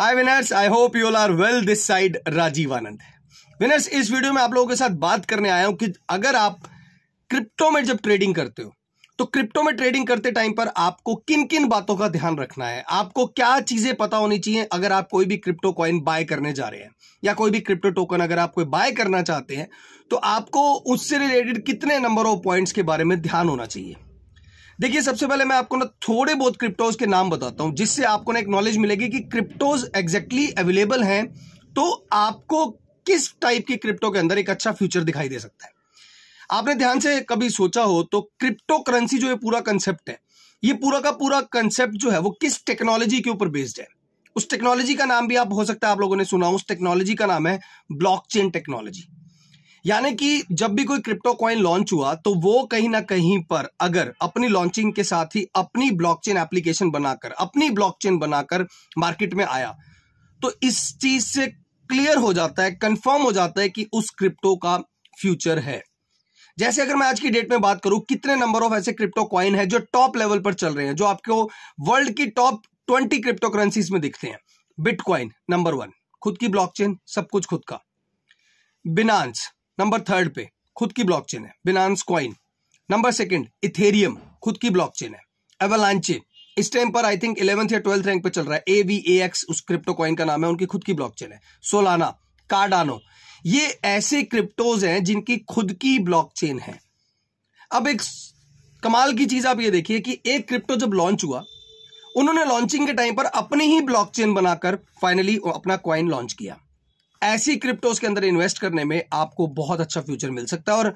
hi winners I hope you all are well this side Rajeev Anand winners इस video में आप लोगों के साथ बात करने आया हूं कि अगर आप क्रिप्टो में जब ट्रेडिंग करते हो तो क्रिप्टो में ट्रेडिंग करते टाइम पर आपको किन किन बातों का ध्यान रखना है आपको क्या चीजें पता होनी चाहिए अगर आप कोई भी क्रिप्टो कॉइन बाय करने जा रहे हैं या कोई भी क्रिप्टो टोकन अगर आप कोई बाय करना चाहते हैं तो आपको उससे रिलेटेड कितने नंबर ऑफ पॉइंट्स के बारे में ध्यान होना चाहिए देखिए सबसे पहले मैं आपको ना थोड़े बहुत क्रिप्टोज के नाम बताता हूं जिससे आपको ना एक नॉलेज मिलेगी कि क्रिप्टोज एग्जैक्टली अवेलेबल हैं तो आपको किस टाइप की क्रिप्टो के अंदर एक अच्छा फ्यूचर दिखाई दे सकता है आपने ध्यान से कभी सोचा हो तो क्रिप्टो करेंसी जो ये पूरा कंसेप्ट है ये पूरा का पूरा कंसेप्ट जो है वो किस टेक्नोलॉजी के ऊपर बेस्ड है उस टेक्नोलॉजी का नाम भी आप हो सकता है आप लोगों ने सुना उस टेक्नोलॉजी का नाम है ब्लॉकचेन टेक्नोलॉजी यानी कि जब भी कोई क्रिप्टो कॉइन लॉन्च हुआ तो वो कहीं ना कहीं पर अगर अपनी लॉन्चिंग के साथ ही अपनी ब्लॉकचेन एप्लीकेशन बनाकर अपनी ब्लॉकचेन बनाकर मार्केट में आया तो इस चीज से क्लियर हो जाता है कंफर्म हो जाता है कि उस क्रिप्टो का फ्यूचर है जैसे अगर मैं आज की डेट में बात करूं कितने नंबर ऑफ ऐसे क्रिप्टो कॉइन है जो टॉप लेवल पर चल रहे हैं जो आपको वर्ल्ड की टॉप ट्वेंटी क्रिप्टो करेंसीज में दिखते हैं बिटकॉइन नंबर वन खुद की ब्लॉकचेन सब कुछ खुद का बिनांस नंबर थर्ड पे खुद की ब्लॉकचेन है Binance coin number second Ethereum खुद की ब्लॉकचेन है एवलांचे इस टाइम पर आई थिंक इलेवंथ या ट्वेल्थ रैंक पे चल रहा है ए वी ए एक्स उस क्रिप्टो क्वाइन का नाम है उनकी खुद की ब्लॉकचेन है सोलाना कार्डानो ये ऐसे क्रिप्टोज हैं जिनकी खुद की ब्लॉकचेन है अब एक कमाल की चीज आप ये देखिए कि एक क्रिप्टो जब लॉन्च हुआ उन्होंने लॉन्चिंग के टाइम पर अपनी ही ब्लॉकचेन बनाकर फाइनली अपना क्वाइन लॉन्च किया ऐसी क्रिप्टो के अंदर इन्वेस्ट करने में आपको बहुत अच्छा फ्यूचर मिल सकता है और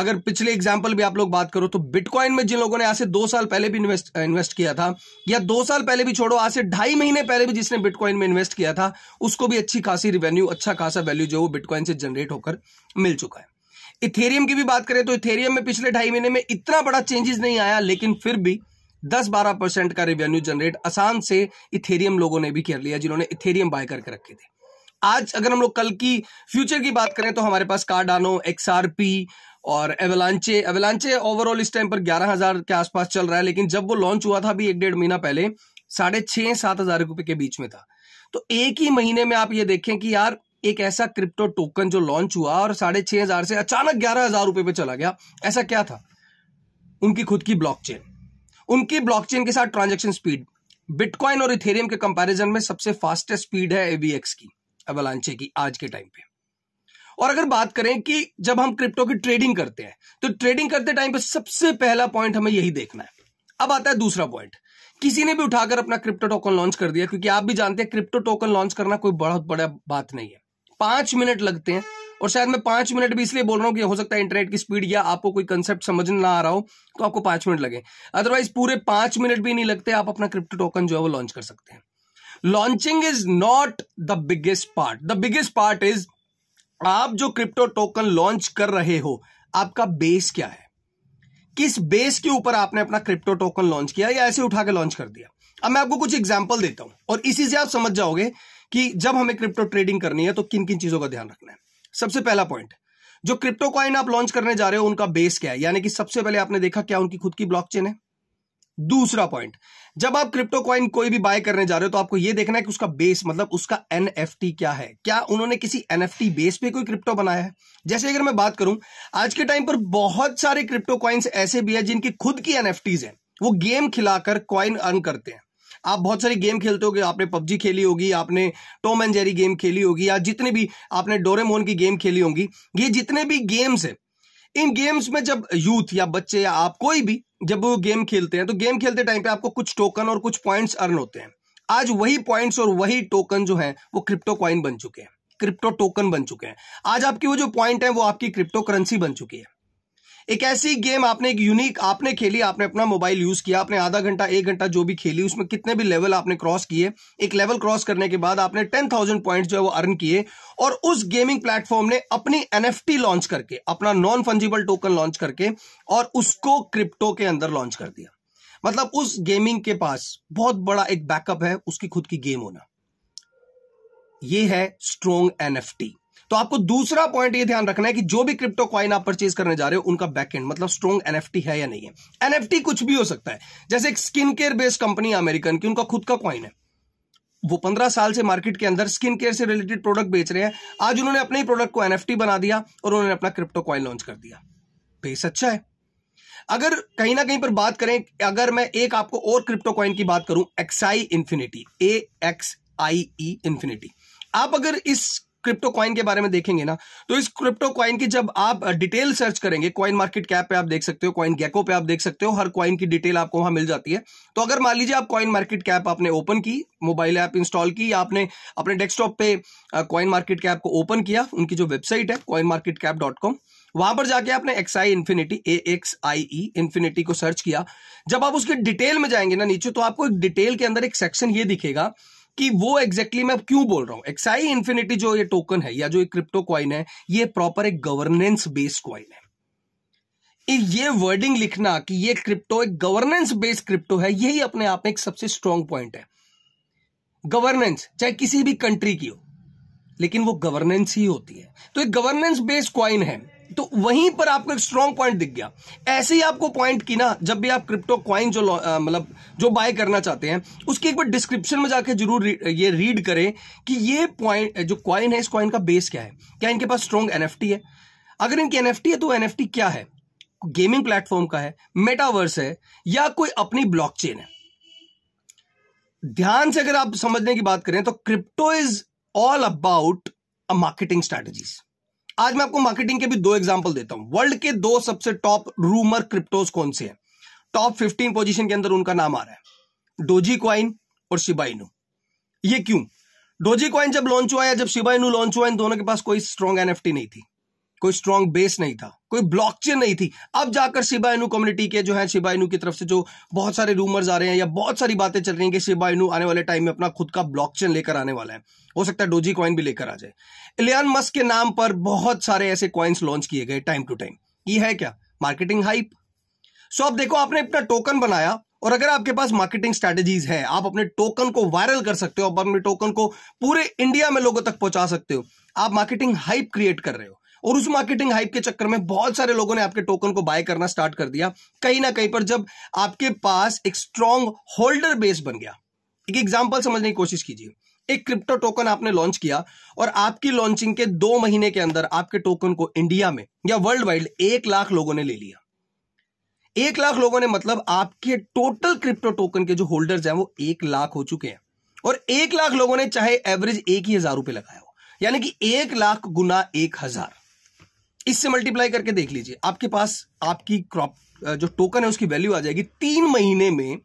अगर पिछले एग्जाम्पल भी आप लोग बात करो तो बिटकॉइन में जिन लोगों ने आज से दो साल पहले भी इन्वेस्ट इन्वेस्ट किया था या दो साल पहले भी छोड़ो आज से ढाई महीने पहले भी जिसने बिटकॉइन में इन्वेस्ट किया था उसको भी अच्छी खासी रिवेन्यू अच्छा खासा वैल्यू जो वो बिटकॉइन से जनरेट होकर मिल चुका है इथेरियम की भी बात करें तो इथेरियम में पिछले ढाई महीने में इतना बड़ा चेंजेस नहीं आया लेकिन फिर भी दस बारह परसेंट का रिवेन्यू जनरेट आसान से इथेरियम लोगों ने भी कर लिया जिन्होंने इथेरियम बाय करके रखे थे आज अगर हम लोग कल की फ्यूचर की बात करें तो हमारे पास कार्डानो एक्सआरपी और एवलांचे एवलांचे ओवरऑल इस टाइम पर ग्यारह हजार के आसपास चल रहा है लेकिन जब वो लॉन्च हुआ था अभी एक डेढ़ महीना पहले साढ़े छह सात हजार रुपए के बीच में था तो एक ही महीने में आप ये देखें कि यार एक ऐसा क्रिप्टो टोकन जो लॉन्च हुआ और साढ़े छह हजार से अचानक ग्यारह हजार रुपए पे चला गया ऐसा क्या था उनकी खुद की ब्लॉकचेन उनकी ब्लॉकचेन के साथ ट्रांजेक्शन स्पीड बिटकॉइन और इथेरियम के कंपैरिजन में सबसे फास्टेस्ट स्पीड है एवीएक्स की अवलांचे की आज के टाइम पे और अगर बात करें कि जब हम क्रिप्टो की ट्रेडिंग करते हैं तो ट्रेडिंग करते टाइम पे सबसे पहला पॉइंट हमें यही देखना है अब आता है दूसरा पॉइंट किसी ने भी उठाकर अपना क्रिप्टो टोकन लॉन्च कर दिया क्योंकि आप भी जानते हैं क्रिप्टो टोकन लॉन्च करना कोई बहुत बड़ा बात नहीं है पांच मिनट लगते हैं और शायद मैं पांच मिनट भी इसलिए बोल रहा हूं कि हो सकता है इंटरनेट की स्पीड या आपको कोई कंसेप्ट समझ ना आ रहा हो तो आपको पांच मिनट लगे अदरवाइज पूरे पांच मिनट भी नहीं लगते आप अपना क्रिप्टो टोकन जो है वो लॉन्च कर सकते हैं launching is not the biggest part the biggest part is आप जो क्रिप्टो टोकन लॉन्च कर रहे हो आपका बेस क्या है किस बेस के ऊपर आपने अपना क्रिप्टो टोकन लॉन्च किया या ऐसे उठा के लॉन्च कर दिया अब मैं आपको कुछ एग्जाम्पल देता हूं और इसी से आप समझ जाओगे कि जब हमें क्रिप्टो ट्रेडिंग करनी है तो किन किन चीजों का ध्यान रखना है सबसे पहला पॉइंट जो क्रिप्टो कॉइन आप लॉन्च करने जा रहे हो उनका बेस क्या है यानी कि सबसे पहले आपने देखा क्या उनकी खुद की ब्लॉकचेन है दूसरा पॉइंट जब आप क्रिप्टो कॉइन कोई भी बाय करने जा रहे हो तो आपको यह देखना है कि उसका बेस मतलब उसका एनएफटी क्या है क्या उन्होंने किसी एनएफटी बेस पे कोई क्रिप्टो बनाया है जैसे अगर मैं बात करूं आज के टाइम पर बहुत सारे क्रिप्टो कॉइन्स ऐसे भी है जिनकी खुद की एनएफटीज हैं वो गेम खिलाकर क्वाइन अर्न करते हैं आप बहुत सारी गेम खेलते हो आपने पबजी खेली होगी आपने टोम एंड जेरी गेम खेली होगी या जितने भी आपने डोरेमोन की गेम खेली होगी ये जितने भी गेम्स हैं इन गेम्स में जब यूथ या बच्चे या आप कोई भी जब वो गेम खेलते हैं तो गेम खेलते टाइम पे आपको कुछ टोकन और कुछ पॉइंट्स अर्न होते हैं आज वही पॉइंट्स और वही टोकन जो है वो क्रिप्टो क्वाइन बन चुके हैं क्रिप्टो टोकन बन चुके हैं आज आपकी वो जो पॉइंट है वो आपकी क्रिप्टो करेंसी बन चुकी है एक ऐसी गेम आपने एक यूनिक आपने खेली आपने अपना मोबाइल यूज किया आपने आधा घंटा एक घंटा जो भी खेली उसमें कितने भी लेवल आपने क्रॉस किए एक लेवल क्रॉस करने के बाद आपने टेन थाउजेंड पॉइंट जो है वो अर्न किए और उस गेमिंग प्लेटफॉर्म ने अपनी एन लॉन्च करके अपना नॉन फंजिबल टोकन लॉन्च करके और उसको क्रिप्टो के अंदर लॉन्च कर दिया मतलब उस गेमिंग के पास बहुत बड़ा एक बैकअप है उसकी खुद की गेम होना यह है स्ट्रोंग एनएफटी तो आपको दूसरा पॉइंट ये ध्यान रखना है कि जो भी क्रिप्टो क्वाइन आप परचेज करने जा रहे हो उनका बैकएंड मतलब स्ट्रॉन्ग एनएफटी है या नहीं है एनएफटी कुछ भी हो सकता है जैसे एक skin care based company American की उनका खुद का क्वाइन है वो पंद्रह साल से मार्केट के अंदर स्किन केयर से रिलेटेड प्रोडक्ट बेच रहे हैं आज उन्होंने अपने ही प्रोडक्ट को एनएफटी बना दिया और उन्होंने अपना क्रिप्टो क्वाइन लॉन्च कर दिया बेस अच्छा है अगर कहीं ना कहीं पर बात करें अगर मैं एक आपको और क्रिप्टो क्वाइन की बात करूं Axie Infinity A X I E Infinity आप अगर इस क्रिप्टो क्वाइन के बारे में देखेंगे ना तो इस क्रिप्टो कॉइन की जब आप डिटेल सर्च करेंगे क्वाइन मार्केट कैप पे आप देख सकते हो क्वाइन गैको पे आप देख सकते हो हर क्वाइन की डिटेल आपको वहां मिल जाती है तो अगर मान लीजिए आप कॉइन मार्केट कैप आपने ओपन की मोबाइल ऐप इंस्टॉल की या आपने अपने डेस्कटॉप पे क्वाइन मार्केट कैप को ओपन किया उनकी जो वेबसाइट है coin market cap dot com वहां पर जाके आपने Axie Infinity A X I E Infinity को सर्च किया जब आप उसके डिटेल में जाएंगे ना नीचे तो आपको डिटेल के अंदर एक सेक्शन ये दिखेगा कि वो एग्जैक्टली exactly मैं क्यों बोल रहा हूं एक्साई इन्फिनिटी जो ये टोकन है या जो ये क्रिप्टो क्वाइन है ये प्रॉपर एक गवर्नेंस बेस्ड क्वाइन है ये वर्डिंग लिखना कि ये क्रिप्टो एक गवर्नेंस बेस्ड क्रिप्टो है यही अपने आप में एक सबसे स्ट्रॉन्ग पॉइंट है गवर्नेंस चाहे किसी भी कंट्री की हो लेकिन वो गवर्नेंस ही होती है तो एक गवर्नेंस बेस्ड क्वाइन है तो वहीं पर आपको एक स्ट्रॉन्ग पॉइंट दिख गया ऐसे ही आपको पॉइंट की ना जब भी आप क्रिप्टो क्वाइन जो मतलब जो बाय करना चाहते हैं उसकी एक बार डिस्क्रिप्शन में जाकर जरूर ये रीड करें कि ये पॉइंट जो क्वाइन है इस क्वाइन का बेस क्या है क्या इनके पास स्ट्रॉन्ग एन है अगर इनकी एन है तो एन क्या है गेमिंग प्लेटफॉर्म का है मेटावर्स है या कोई अपनी ब्लॉकचेन है ध्यान से अगर आप समझने की बात करें तो crypto is all about a marketing strategies आज मैं आपको मार्केटिंग के भी दो एग्जाम्पल देता हूं वर्ल्ड के दो सबसे टॉप रूमर क्रिप्टोज कौन से हैं टॉप फिफ्टीन पोजिशन के अंदर उनका नाम आ रहा है डोजी क्वाइन और शिबाइनो ये क्यों डोजी क्वाइन जब लॉन्च हुआ है जब शिबाइनो लॉन्च हुआ इन दोनों के पास कोई स्ट्रॉन्ग एनएफटी नहीं थी कोई स्ट्रॉन्ग बेस नहीं था कोई ब्लॉकचेन नहीं थी अब जाकर शिबाइनु कम्युनिटी के जो है शिबाइनू की तरफ से जो बहुत सारे रूमर्स आ रहे हैं या बहुत सारी बातें चल रही हैं कि शिबाइनू आने वाले टाइम में अपना खुद का ब्लॉकचेन लेकर आने वाला है हो सकता है डोजी कॉइन भी लेकर आ जाए इलियन मस्क के नाम पर बहुत सारे ऐसे कॉइन्स लॉन्च किए गए टाइम टू टाइम ये है क्या मार्केटिंग हाइप सो अब देखो आपने अपना टोकन बनाया और अगर आपके पास मार्केटिंग स्ट्रेटेजीज है आप अपने टोकन को वायरल कर सकते हो आप अपने टोकन को पूरे इंडिया में लोगों तक पहुंचा सकते हो आप मार्केटिंग हाइप क्रिएट कर रहे हो और उस मार्केटिंग हाइप के चक्कर में बहुत सारे लोगों ने आपके टोकन को बाय करना स्टार्ट कर दिया कहीं ना कहीं पर जब आपके पास एक स्ट्रॉन्ग होल्डर बेस बन गया एक एग्जाम्पल समझने की कोशिश कीजिए एक क्रिप्टो टोकन आपने लॉन्च किया और आपकी लॉन्चिंग के दो महीने के अंदर आपके टोकन को इंडिया में या वर्ल्ड वाइड एक लाख लोगों ने ले लिया एक लाख लोगों ने मतलब आपके टोटल क्रिप्टो टोकन के जो होल्डर्स हैं वो एक लाख हो चुके हैं और एक लाख लोगों ने चाहे एवरेज एक ही हजार रुपए लगाया हो यानी कि एक लाख गुना एक हजार इससे मल्टीप्लाई करके देख लीजिए आपके पास आपकी क्रॉप जो टोकन है उसकी वैल्यू आ जाएगी तीन महीने में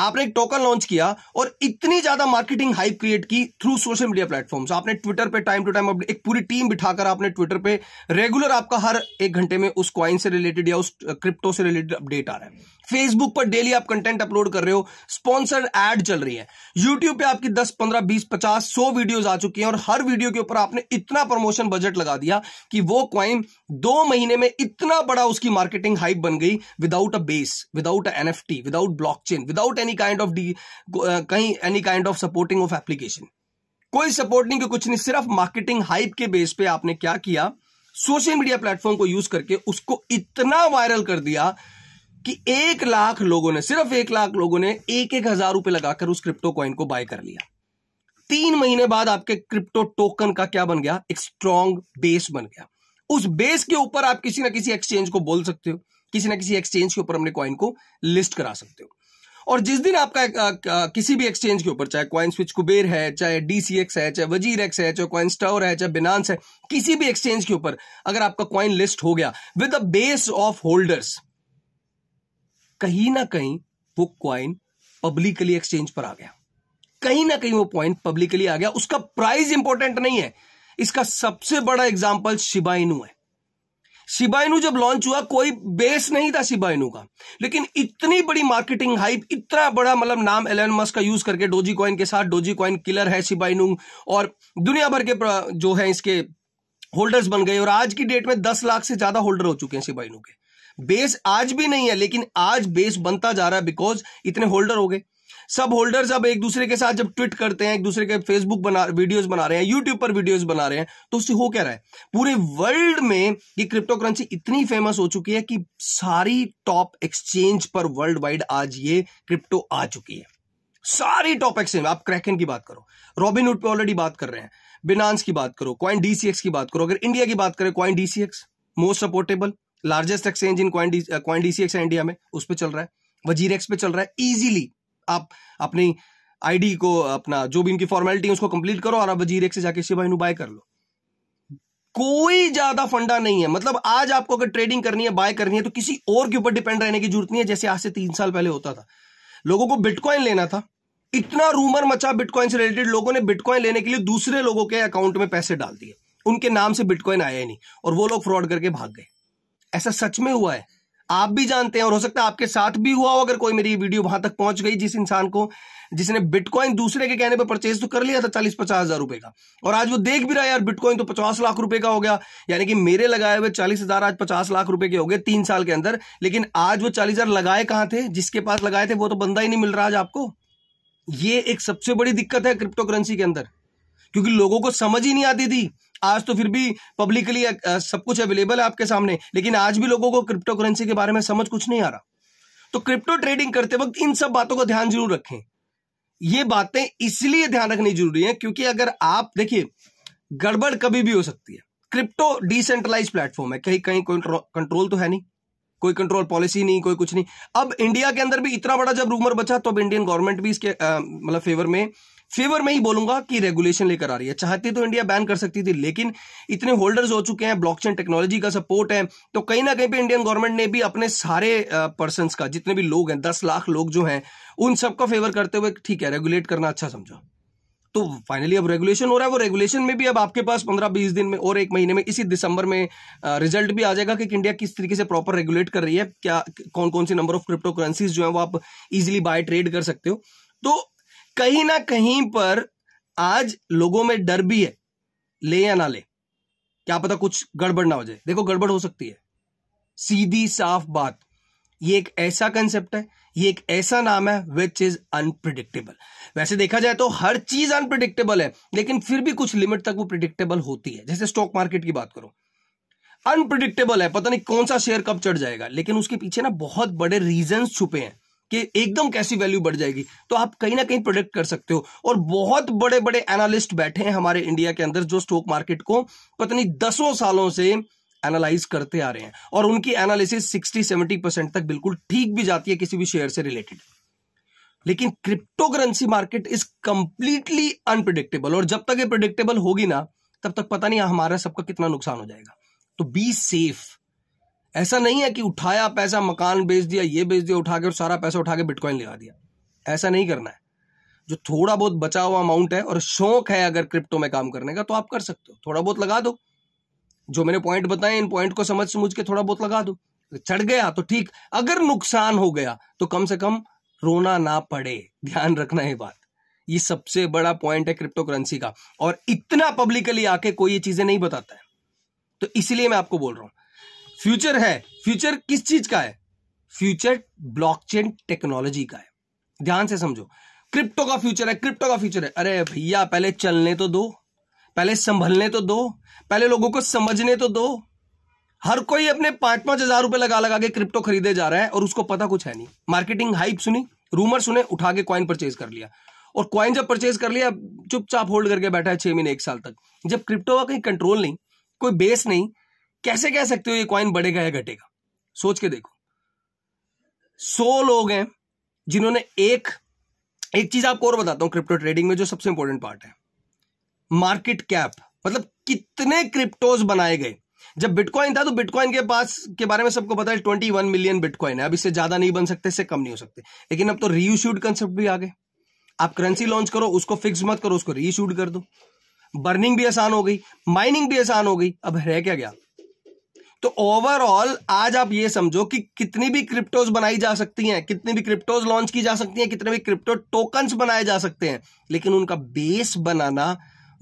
आपने एक टोकन लॉन्च किया और इतनी ज्यादा मार्केटिंग हाइप क्रिएट की थ्रू सोशल मीडिया प्लेटफॉर्म्स आपने ट्विटर पे टाइम टू टाइम एक पूरी टीम बिठाकर आपने ट्विटर पे रेगुलर आपका हर एक घंटे में उस क्वाइन से रिलेटेड या उस क्रिप्टो से रिलेटेड अपडेट आ रहा है फेसबुक पर डेली आप कंटेंट अपलोड कर रहे हो स्पॉन्सर्ड एड चल रही है यूट्यूब पे आपकी 10, 15, 20, 50, 100 वीडियोस आ चुकी हैं और हर वीडियो के ऊपर आपने इतना प्रमोशन बजट लगा दिया कि वो क्वाइन दो महीने में इतना बड़ा उसकी मार्केटिंग हाइप बन गई without a base without a NFT without blockchain without any kind of D कहीं any kind of supporting of application कोई सपोर्ट नहीं कुछ नहीं सिर्फ मार्केटिंग हाइप के बेस पे आपने क्या किया सोशल मीडिया प्लेटफॉर्म को यूज करके उसको इतना वायरल कर दिया कि एक लाख लोगों ने सिर्फ एक लाख लोगों ने एक एक हजार रुपए लगाकर उस क्रिप्टो कॉइन को बाय कर लिया तीन महीने बाद आपके क्रिप्टो टोकन का क्या बन गया एक स्ट्रॉन्ग बेस बन गया उस बेस के ऊपर आप किसी ना किसी एक्सचेंज को बोल सकते हो किसी ना किसी एक्सचेंज के ऊपर हमने कॉइन को लिस्ट करा सकते हो और जिस दिन आपका आ, आ, किसी भी एक्सचेंज के ऊपर चाहे क्वाइन स्विच कुबेर है चाहे डीसीएक्स है चाहे वजीर एक्स है चाहे क्वाइन स्टोर है चाहे बिनांस है किसी भी एक्सचेंज के ऊपर अगर आपका क्वाइन लिस्ट हो गया विद बेस ऑफ होल्डर्स कहीं ना कहीं वो क्वाइन पब्लिकली एक्सचेंज पर आ गया कहीं ना कहीं वो पॉइंट पब्लिकली आ गया उसका प्राइस इंपॉर्टेंट नहीं है इसका सबसे बड़ा एग्जाम्पल शिबाइनु है शिबाइनु जब लॉन्च हुआ कोई बेस नहीं था शिबाइनु का लेकिन इतनी बड़ी मार्केटिंग हाइप इतना बड़ा मतलब नाम एलन मस्क का यूज करके डोजी कॉइन के साथ डोजी कॉइन किलर है शिबाइनु और दुनिया भर के जो है इसके होल्डर्स बन गए और आज की डेट में दस लाख से ज्यादा होल्डर हो चुके हैं शिबाइनु के बेस आज भी नहीं है लेकिन आज बेस बनता जा रहा है बिकॉज इतने होल्डर हो गए सब होल्डर्स अब एक दूसरे के साथ जब ट्वीट करते हैं एक दूसरे के फेसबुक बना वीडियोस बना रहे हैं यूट्यूब पर वीडियोस बना रहे हैं तो उससे हो क्या रहा है पूरे वर्ल्ड में ये क्रिप्टो करेंसी इतनी फेमस हो चुकी है कि सारी टॉप एक्सचेंज पर वर्ल्ड वाइड आज ये क्रिप्टो आ चुकी है सारी टॉप एक्सचेंज आप क्रैकन की बात करो रॉबिनहुड पे ऑलरेडी बात कर रहे हैं बिनांस की बात करो क्वाइन डीसीएक्स की बात करो अगर इंडिया की बात करें coin DCX most supportable largest exchange in coin DC X India में उस पर चल रहा है वजीर एक्स पे चल रहा है इजीली आप अपनी आईडी को अपना जो भी इनकी फॉर्मेलिटी है उसको कंप्लीट करो और आप वजीर एक्स से जाके शिवा बाय कर लो कोई ज्यादा फंडा नहीं है मतलब आज आपको अगर ट्रेडिंग करनी है बाय करनी है तो किसी और के ऊपर डिपेंड रहने की जरूरत नहीं है जैसे आज से तीन साल पहले होता था लोगों को बिटकॉइन लेना था इतना रूमर मचा बिटकॉइन से रिलेटेड लोगों ने बिटकॉइन लेने के लिए दूसरे लोगों के अकाउंट में पैसे डाल दिए उनके नाम से बिटकॉइन आया ही नहीं और वो लोग फ्रॉड करके भाग गए ऐसा सच में हुआ है आप भी जानते हैं और हो सकता है आपके साथ भी हुआ हो अगर कोई मेरी वीडियो वहां तक पहुंच गई जिस इंसान को जिसने बिटकॉइन दूसरे के कहने पर परचेज तो कर लिया था चालीस पचास हजार रुपए का और आज वो देख भी रहा है यार बिटकॉइन तो पचास लाख रुपए का हो गया यानी कि मेरे लगाए हुए चालीस हजार आज पचास लाख रुपए के हो गए तीन साल के अंदर लेकिन आज वो चालीस हजार लगाए कहां थे जिसके पास लगाए थे वो तो बंदा ही नहीं मिल रहा आज आपको ये एक सबसे बड़ी दिक्कत है क्रिप्टो करेंसी के अंदर क्योंकि लोगों को समझ ही नहीं आती थी आज तो फिर भी पब्लिकली सब कुछ अवेलेबल है आपके सामने लेकिन आज भी लोगों को क्रिप्टो करेंसी के बारे में समझ कुछ नहीं आ रहा तो क्रिप्टो ट्रेडिंग करते वक्त इन सब बातों का ध्यान जरूर रखें ये बातें इसलिए ध्यान रखनी जरूरी है क्योंकि अगर आप देखिए गड़बड़ कभी भी हो सकती है क्रिप्टो डिसेंट्रलाइज प्लेटफॉर्म है कहीं कहीं कोई कंट्रोल तो है नहीं कोई कंट्रोल पॉलिसी नहीं कोई कुछ नहीं अब इंडिया के अंदर भी इतना बड़ा जब रूमर बचा तो अब इंडियन गवर्नमेंट भी इसके मतलब फेवर में फेवर में ही बोलूंगा कि रेगुलेशन लेकर आ रही है चाहती तो इंडिया बैन कर सकती थी लेकिन इतने होल्डर्स हो चुके हैं ब्लॉकचेन टेक्नोलॉजी का सपोर्ट है तो कहीं ना कहीं पे इंडियन गवर्नमेंट ने भी अपने सारे पर्सन का जितने भी लोग हैं दस लाख लोग जो हैं उन सबका फेवर करते हुए ठीक है रेगुलेट करना अच्छा समझा तो फाइनली अब रेगुलेशन हो रहा है वो रेगुलेशन में भी अब आपके पास पंद्रह बीस दिन में और एक महीने में इसी दिसंबर में रिजल्ट भी आ जाएगा कि इंडिया किस तरीके से प्रॉपर रेगुलेट कर रही है क्या कौन कौन सी नंबर ऑफ क्रिप्टो करेंसीज जो है वो आप इजिली बाय ट्रेड कर सकते हो तो कहीं ना कहीं पर आज लोगों में डर भी है ले या ना ले क्या पता कुछ गड़बड़ ना हो जाए देखो गड़बड़ हो सकती है सीधी साफ बात ये एक ऐसा कंसेप्ट है ये एक ऐसा नाम है विच इज अनप्रिडिक्टेबल वैसे देखा जाए तो हर चीज अनप्रिडिक्टेबल है लेकिन फिर भी कुछ लिमिट तक वो प्रिडिक्टेबल होती है जैसे स्टॉक मार्केट की बात करो अनप्रिडिक्टेबल है पता नहीं कौन सा शेयर कब चढ़ जाएगा लेकिन उसके पीछे ना बहुत बड़े रीजन छुपे हैं कि एकदम कैसी वैल्यू बढ़ जाएगी तो आप कहीं ना कहीं प्रोडक्ट कर सकते हो और बहुत बड़े बड़े एनालिस्ट बैठे हैं हमारे इंडिया के अंदर जो स्टॉक मार्केट को पता नहीं दसों सालों से एनालाइज करते आ रहे हैं और उनकी एनालिसिस सिक्सटी सेवेंटी परसेंट तक बिल्कुल ठीक भी जाती है किसी भी शेयर से रिलेटेड लेकिन cryptocurrency market is completely unpredictable और जब तक ये प्रिडिक्टेबल होगी ना तब तक पता नहीं हमारा सबका कितना नुकसान हो जाएगा तो बी सेफ ऐसा नहीं है कि उठाया पैसा मकान बेच दिया ये बेच दिया उठा के और सारा पैसा उठा के बिटकॉइन लगा दिया ऐसा नहीं करना है जो थोड़ा बहुत बचा हुआ अमाउंट है और शौक है अगर क्रिप्टो में काम करने का तो आप कर सकते हो थोड़ा बहुत लगा दो जो मैंने पॉइंट बताए इन पॉइंट को समझ समझ के थोड़ा बहुत लगा दो चढ़ गया तो ठीक अगर नुकसान हो गया तो कम से कम रोना ना पड़े ध्यान रखना है बात ये सबसे बड़ा पॉइंट है क्रिप्टो करेंसी का और इतना पब्लिकली आके कोई ये चीजें नहीं बताता है तो इसलिए मैं आपको बोल रहा हूं फ्यूचर है फ्यूचर किस चीज का है फ्यूचर ब्लॉकचेन टेक्नोलॉजी का है ध्यान से समझो क्रिप्टो का फ्यूचर है क्रिप्टो का फ्यूचर है अरे भैया पहले चलने तो दो पहले संभलने तो दो पहले लोगों को समझने तो दो हर कोई अपने पांच पांच हजार रुपए लगा लगा के क्रिप्टो खरीदे जा रहा है और उसको पता कुछ है नहीं मार्केटिंग हाइप सुनी रूमर सुने उठा के कॉइन परचेज कर लिया और कॉइन जब परचेज कर लिया चुपचाप होल्ड करके बैठा है छह महीने एक साल तक जब क्रिप्टो का कहीं कंट्रोल नहीं कोई बेस नहीं कैसे कह सकते हो ये क्वाइन बढ़ेगा या घटेगा सोच के देखो सौ लोग हैं जिन्होंने एक एक चीज आपको और बताता हूं क्रिप्टो ट्रेडिंग में जो सबसे इंपॉर्टेंट पार्ट है मार्केट कैप मतलब कितने क्रिप्टोज बनाए गए जब बिटकॉइन था तो बिटकॉइन के पास के बारे में सबको पता है ट्वेंटी वन मिलियन बिटकॉइन है अब इससे ज्यादा नहीं बन सकते इससे कम नहीं हो सकते लेकिन अब तो रीइश्यूड कंसेप्ट भी आ गए आप करेंसी लॉन्च करो उसको फिक्स मत करो उसको रीइश्यूड कर दो बर्निंग भी आसान हो गई माइनिंग भी आसान हो गई अब रह क्या गया तो ओवरऑल आज आप ये समझो कि कितनी भी क्रिप्टोज बनाई जा सकती हैं कितनी भी क्रिप्टोज लॉन्च की जा सकती हैं कितने भी क्रिप्टो टोकन्स बनाए जा सकते हैं लेकिन उनका बेस बनाना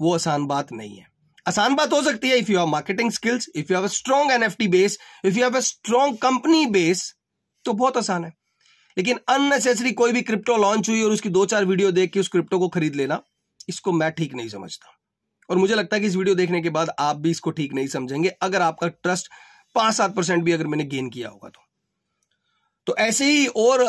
वो आसान बात नहीं है आसान बात हो सकती है if you have marketing skills if you have a strong NFT base if you have a strong company base तो बहुत आसान है लेकिन अननेसेसरी कोई भी क्रिप्टो लॉन्च हुई और उसकी दो चार वीडियो देख के उस क्रिप्टो को खरीद लेना इसको मैं ठीक नहीं समझता और मुझे लगता है कि इस वीडियो देखने के बाद आप भी इसको ठीक नहीं समझेंगे अगर आपका ट्रस्ट पांच सात परसेंट भी अगर मैंने गेन किया होगा तो तो ऐसे ही और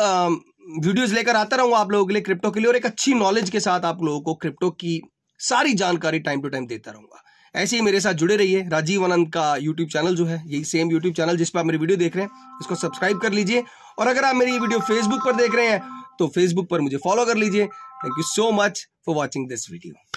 वीडियोस लेकर आता रहूंगा आप लोगों के लिए क्रिप्टो के लिए और एक अच्छी नॉलेज के साथ आप लोगों को क्रिप्टो की सारी जानकारी टाइम टू टाइम देता रहूंगा ऐसे ही मेरे साथ जुड़े रहिए राजीव आनंद का यूट्यूब चैनल जो है यही सेम यूट्यूब चैनल जिस पर आप मेरी वीडियो देख रहे हैं इसको सब्सक्राइब कर लीजिए और अगर आप मेरी वीडियो फेसबुक पर देख रहे हैं तो फेसबुक पर मुझे फॉलो कर लीजिए thank you so much for watching this video